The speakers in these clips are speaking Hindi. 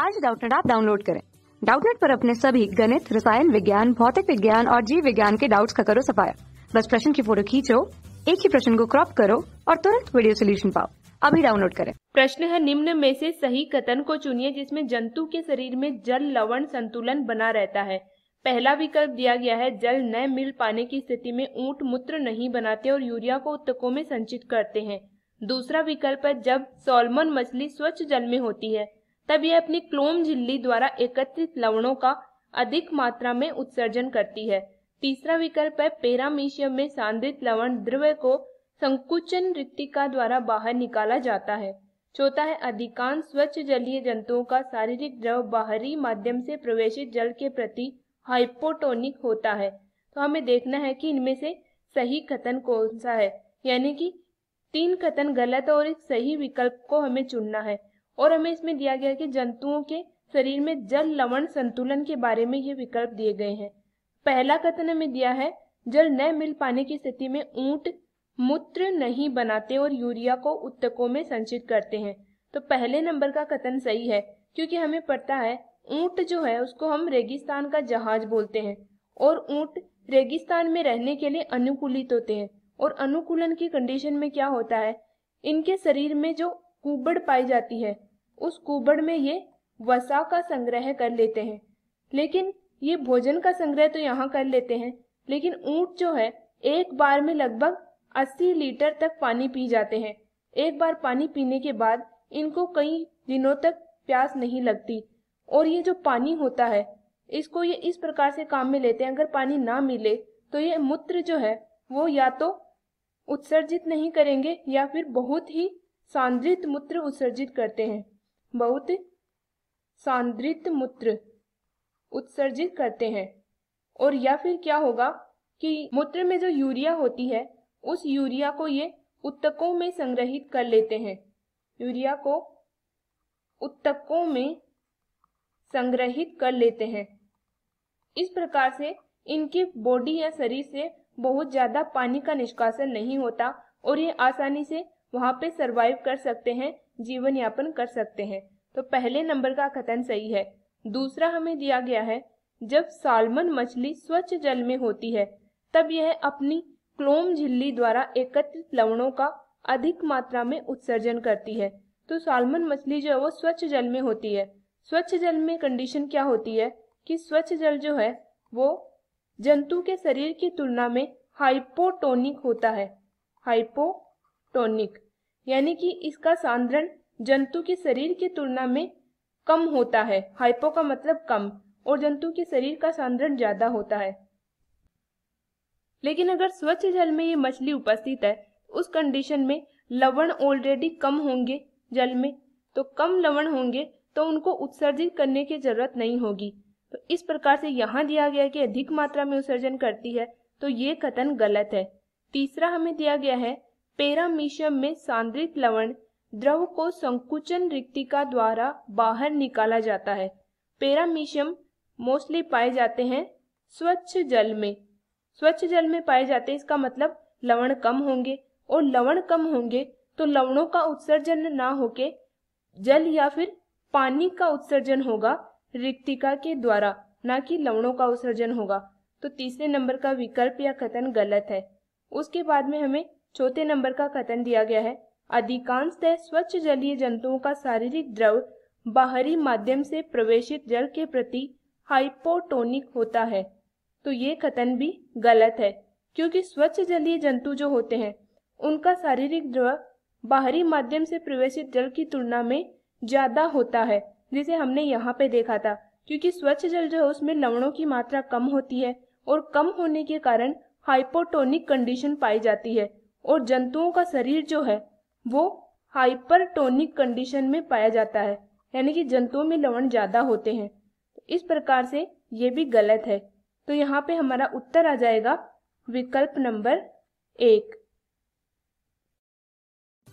आज डाउटनेट आप डाउनलोड करें डाउटनेट पर अपने सभी गणित रसायन विज्ञान भौतिक विज्ञान और जीव विज्ञान के डाउट्स का करो सफाया बस प्रश्न की फोटो खींचो एक ही प्रश्न को क्रॉप करो और तुरंत वीडियो सोल्यूशन पाओ अभी डाउनलोड करें प्रश्न है निम्न में से सही कथन को चुनिए जिसमें जंतु के शरीर में जल लवण संतुलन बना रहता है पहला विकल्प दिया गया है जल न मिल पाने की स्थिति में ऊंट मूत्र नहीं बनाते और यूरिया को उत्तकों में संचित करते हैं दूसरा विकल्प है जब सोलमन मछली स्वच्छ जल में होती है तब यह अपनी क्लोम झिल्ली द्वारा एकत्रित लवणों का अधिक मात्रा में उत्सर्जन करती है तीसरा विकल्प है पेरामीशियम में सांद्रित लवण द्रव्य को संकुचन रिक्तिका द्वारा बाहर निकाला जाता है चौथा है अधिकांश स्वच्छ जलीय जंतुओं का शारीरिक द्रव बाहरी माध्यम से प्रवेशित जल के प्रति हाइपोटोनिक होता है तो हमें देखना है कि इनमें से सही कथन कौन सा है यानी कि तीन कथन गलत और एक सही विकल्प को हमें चुनना है और हमें इसमें दिया गया है कि जंतुओं के शरीर में जल लवण संतुलन के बारे में ये विकल्प दिए गए हैं पहला कथन हमें दिया है जल न मिल पाने की स्थिति में ऊंट मूत्र नहीं बनाते और यूरिया को उत्तकों में संचित करते हैं तो पहले नंबर का कथन सही है क्योंकि हमें पता है ऊंट जो है उसको हम रेगिस्तान का जहाज बोलते हैं और ऊंट रेगिस्तान में रहने के लिए अनुकूलित होते हैं और अनुकूलन की कंडीशन में क्या होता है इनके शरीर में जो कुबड़ पाई जाती है उस कुबड़ में ये वसा का संग्रह कर लेते हैं लेकिन ये भोजन का संग्रह तो यहाँ कर लेते हैं लेकिन ऊंट जो है एक बार में लगभग 80 लीटर तक पानी पी जाते हैं एक बार पानी पीने के बाद इनको कई दिनों तक प्यास नहीं लगती और ये जो पानी होता है इसको ये इस प्रकार से काम में लेते हैं अगर पानी ना मिले तो ये मूत्र जो है वो या तो उत्सर्जित नहीं करेंगे या फिर बहुत ही सांद्रित मूत्र उत्सर्जित करते हैं बहुत सांद्रित मूत्र उत्सर्जित करते हैं और या फिर क्या होगा कि मूत्र में जो यूरिया होती है उस यूरिया को ये उत्तकों में संग्रहित कर लेते हैं यूरिया को उत्तकों में संग्रहित कर लेते हैं इस प्रकार से इनकी बॉडी या शरीर से बहुत ज़्यादा पानी का निष्कासन नहीं होता और ये आसानी से वहाँ पे सरवाइव कर सकते हैं जीवन यापन कर सकते हैं तो पहले नंबर का कथन सही है दूसरा हमें दिया गया है जब सालमन मछली स्वच्छ जल में होती है तब यह अपनी क्लोम झिल्ली द्वारा एकत्रित लवणों का अधिक मात्रा में उत्सर्जन करती है तो सालमन मछली जो है वो स्वच्छ जल में होती है स्वच्छ जल में कंडीशन क्या होती है कि स्वच्छ जल जो है वो जंतु के शरीर की तुलना में हाइपोटोनिक होता है हाइपो टॉनिक यानी कि इसका सांद्रण जंतु के शरीर की तुलना में कम होता है हाइपो का मतलब कम और जंतु के शरीर का सांद्रण ज्यादा होता है लेकिन अगर स्वच्छ जल में ये मछली उपस्थित है उस कंडीशन में लवण ऑलरेडी कम होंगे जल में तो कम लवण होंगे तो उनको उत्सर्जित करने की जरूरत नहीं होगी तो इस प्रकार से यहाँ दिया गया कि अधिक मात्रा में उत्सर्जन करती है तो ये कथन गलत है तीसरा हमें दिया गया है पेरामीशियम में सांद्रित लवण द्रव को संकुचन रिक्तिका द्वारा बाहर निकाला जाता है पेरामीशियम मोस्टली पाए जाते हैं स्वच्छ जल में स्वच्छ जल में पाए जाते हैं इसका मतलब लवण कम होंगे और लवण कम होंगे तो लवणों का उत्सर्जन ना होके जल या फिर पानी का उत्सर्जन होगा रिक्तिका के द्वारा ना कि लवणों का उत्सर्जन होगा तो तीसरे नंबर का विकल्प या कथन गलत है उसके बाद में हमें चौथे नंबर का कथन दिया गया है अधिकांशतः स्वच्छ जलीय जंतुओं का शारीरिक द्रव बाहरी माध्यम से प्रवेशित जल के प्रति हाइपोटोनिक होता है तो ये कथन भी गलत है क्योंकि स्वच्छ जलीय जंतु जो होते हैं उनका शारीरिक द्रव बाहरी माध्यम से प्रवेशित जल की तुलना में ज्यादा होता है जिसे हमने यहाँ पे देखा था क्योंकि स्वच्छ जल जो है उसमें लवणों की मात्रा कम होती है और कम होने के कारण हाइपोटोनिक कंडीशन पाई जाती है और जंतुओं का शरीर जो है वो हाइपरटोनिक कंडीशन में पाया जाता है यानी कि जंतुओं में लवण ज़्यादा होते हैं इस प्रकार से ये भी गलत है तो यहाँ पे हमारा उत्तर आ जाएगा विकल्प नंबर एक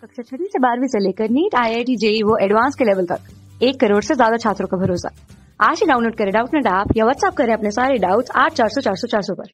कक्षा छठी से बारहवीं से लेकर NEET I I T JEE वो एडवांस के लेवल तक एक करोड़ से ज्यादा छात्रों का भरोसा आज ही डाउनलोड करें डाउट नेट ऐप या व्हाट्सअप करें अपने सारे डाउट्स आठ चार सौ चार सौ चार सौ पर